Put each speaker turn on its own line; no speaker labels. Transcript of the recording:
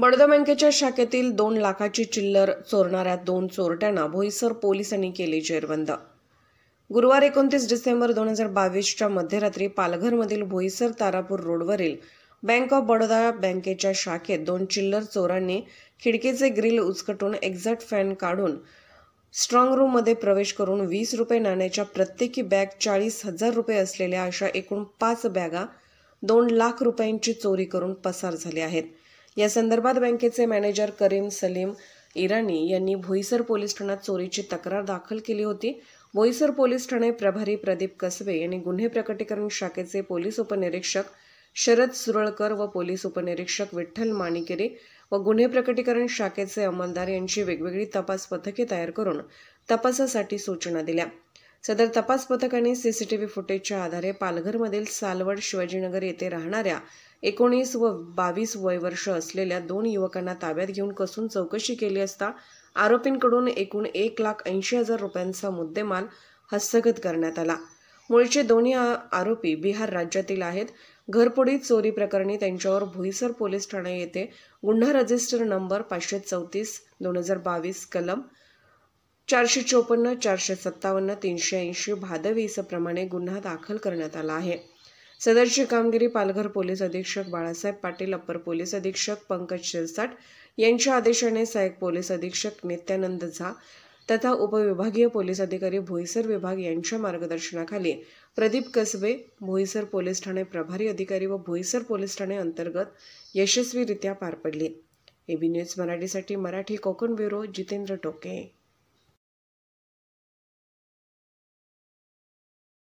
बडोदा बँकेच्या शाखेतील दोन लाखाची चिल्लर चोरणाऱ्या दोन चोरट्यांना भोईसर पोलिसांनी केली जेरबंद गुरुवार एकोणतीस डिसेंबर दोन हजार बावीसच्या मध्यरात्री पालघरमधील भोईसर तारापूर रोडवरील बँक ऑफ बडोदा बँकेच्या शाखेत दोन चिल्लर चोरांनी खिडकीचे ग्रिल उचकटून एक्झॅक्ट फॅन काढून स्ट्रॉंग रूममध्ये प्रवेश करून वीस रुपये नाण्याच्या प्रत्येकी बॅग चाळीस हजार रुपये असलेल्या अशा एकूण पाच बॅगा दोन लाख रुपयांची चोरी करून पसार झाले आहेत या संदर्भात बँकेचे मॅनेजर करीम सलीम इराणी यांनी भोईसर पोलीस ठाण्यात चोरीची तक्रार दाखल केली होती भोईसर पोलीस ठाणे प्रभारी प्रदीप कसबे यांनी गुन्हे प्रकटीकरण शाखेचे पोलीस उपनिरीक्षक शरद सुरळकर व पोलीस उपनिरीक्षक विठ्ठल माणिकेरे व गुन्हे प्रकटीकरण शाखेचे अंमलदार यांची वेगवेगळी तपास पथके तयार करून तपासासाठी सूचना दिल्या सदर तपास पथकाने सीसीटीव्ही फुटेजच्या आधारे पालघरमधील सालवड शिवाजीनगर येथे राहणाऱ्या एकोणीस व बावीस वयवर्ष असलेल्या दोन युवकांना ताब्यात घेऊन कसून चौकशी केली असता आरोपींकडून एकूण एक लाख ऐंशी हजार रुपयांचा मुद्देमाल हस्तगत करण्यात आला मुळचे दोन्ही आरोपी बिहार राज्यातील आहेत घरपोडी चोरी प्रकरणी त्यांच्यावर भुईसर पोलीस ठाणे येथे गुन्हा रजिस्टर नंबर पाचशे चौतीस दोन हजार बावीस कलम चारशे चोपन्न चारशे सत्तावन्न तीनशे ऐंशी भादवीसप्रमाणे गुन्हा दाखल करण्यात आला आहे सदरची कामगिरी पालघर पोलीस अधीक्षक बाळासाहेब पाटील अप्पर पोलीस अधीक्षक पंकज शिरसाट यांच्या आदेशाने सहाय्यक पोलीस अधीक्षक नित्यानंद झा तथा उपविभागीय पोलीस अधिकारी भोईसर विभाग यांच्या मार्गदर्शनाखाली प्रदीप कसबे भोईसर पोलीस ठाणे प्रभारी अधिकारी व भोईसर पोलीस ठाणे अंतर्गत यशस्वीरित्या पार पडली एबी न्यूज मराठीसाठी मराठी कोकण ब्युरो जितेंद्र टोके